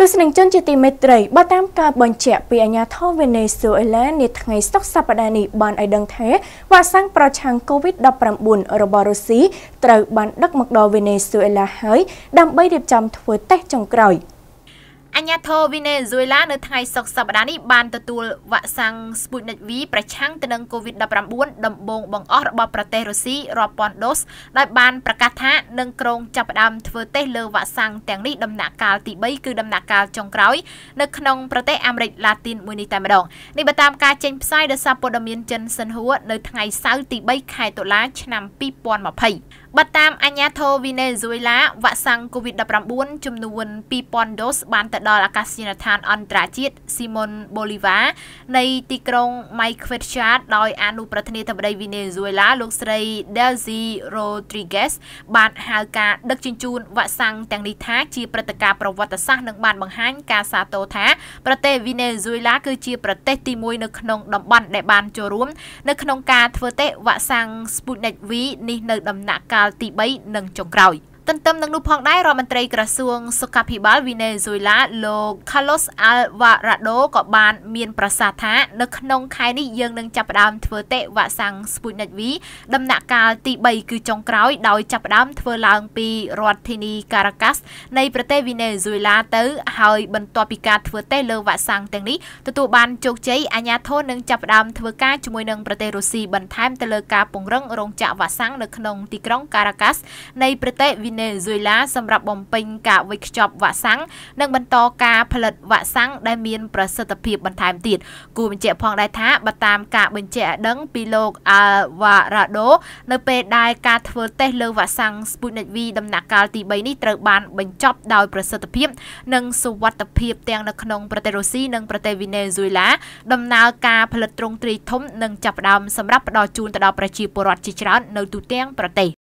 ទស្សនិកជនជាទីមេត្រីបើតាមការបញ្ជាក់ពីអាជ្ញាធរវេណេស៊ុយអេឡានាថ្ងៃសុក្រសប្តាហ៍នេះបានឲ្យដឹងថាវ៉ាក់សាំងប្រឆាំង COVID-19 របស់រុស្ស៊ីត្រូវបានដឹកមកដល់វេណេស៊ុយអេឡាហើយដើម្បីរៀបចំធ្វើតេស្តចុងក្រោយ។អញ្ញាធរវីណេស៊ុយឡានៅថ្ងៃសុក្រសប្តាហ៍នេះបានទទួលវ៉ាក់សាំង Sputnik V ប្រឆាំងទៅនឹង COVID-19 ដំបូងបង្អស់របស់ប្រទេសរុស្ស៊ីរាប់ពាន់ដូសដោយបានប្រកាសថានឹងក្រុងចាប់ផ្ដើមធ្វើតេស្តលើវ៉ាក់សាំងទាំងនេះដំណាក់កាលទី3គឺដំណាក់កាលចុងក្រោយនៅក្នុងប្រទេសអាមេរិកឡាទីនមួយនេះតែម្ដងនេះបើតាមការចេញផ្សាយដោយសារព័ត៌មានចិនសិនហួរនៅថ្ងៃសៅរ៍ទី3ខែតុលាឆ្នាំ2020បើតាមអញ្ញាធូវីណេស៊ុយឡាវ៉ាក់សាំង COVID-19 ចំនួន2000ដូស បានទៅដល់អាកាសយានដ្ឋាន អន្តរជាតិ Simon Bolivar នៃ ទីក្រុង Maykvetchar ដោយអនុប្រធានាធិបតីវីណេស៊ុយឡាលោកស្រី Delcy Rodriguez បានហៅការដឹកជញ្ជូនវ៉ាក់សាំងទាំងនេះថាជាព្រឹត្តិការណ៍ប្រវត្តិសាស្ត្រនិងបានបង្ហាញការសាទរថាប្រទេសវីណេស៊ុយឡា គឺជាប្រទេសទី1នៅក្នុងតំបន់ដែលបានចូលរួមនៅក្នុងការធ្វើតេស្តវ៉ាក់សាំង Sputnik V នេះនៅដំណាក់កាលទី3និងចុងក្រោយ។ទន្ទឹមនឹងនោះផងដែររដ្ឋមន្ត្រីក្រសួងសុខាភិបាលវីណេស៊ុយឡាលោក Carlos Alvarado ក៏បានមានប្រសាសន៍ថានៅក្នុងខែនេះយើងនឹងចាប់ផ្ដើមធ្វើតេវ៉ាក់សាំង Sputnik V ដំណាក់កាលទី3គឺចុងក្រោយដោយចាប់ផ្ដើមធ្វើឡើងពីរដ្ឋធានី Caracas នៃប្រទេសវីណេស៊ុយឡាទៅ ហើយបន្ទាប់ពីការធ្វើតេលើវ៉ាក់សាំងទាំងនេះទទួលបានជោគជ័យអាញាធននឹងចាប់ផ្ដើមធ្វើការជាមួយនឹងប្រទេសរុស្ស៊ីបន្ថែមទៅលើការពង្រឹងរោងចក្រវ៉ាក់សាំងនៅក្នុងទីក្រុង Caracas នៃប្រទេសវីណេស៊ុយឡាសម្រាប់បំពេញការវេចខ្ចប់វ៉ាក់សាំងនិងបន្តការផលិតវ៉ាក់សាំងដែលមានប្រសិទ្ធភាពបន្ថែមទៀតគូបញ្ជាក់ផងដែរថាបើតាមការបញ្ជាក់ឲ្យដឹងពីលោក Alvarado នៅពេលដែលការធ្វើតេស្តលើវ៉ាក់សាំង Sputnik V ដំណាក់កាលទី3នេះត្រូវបាន បញ្ចប់ដោយប្រសិទ្ធភាព និងសុវត្ថិភាពទាំងនៅក្នុងប្រទេសរុស្ស៊ីនិងប្រទេសវេណេស៊ុយឡា ដំណើរការផលិតទ្រង់ទ្រាយធំនិងចាប់ផ្ដើមសម្រាប់ផ្ដល់ជូនទៅដល់ប្រជាពលរដ្ឋជាច្រើននៅទូទាំងប្រទេស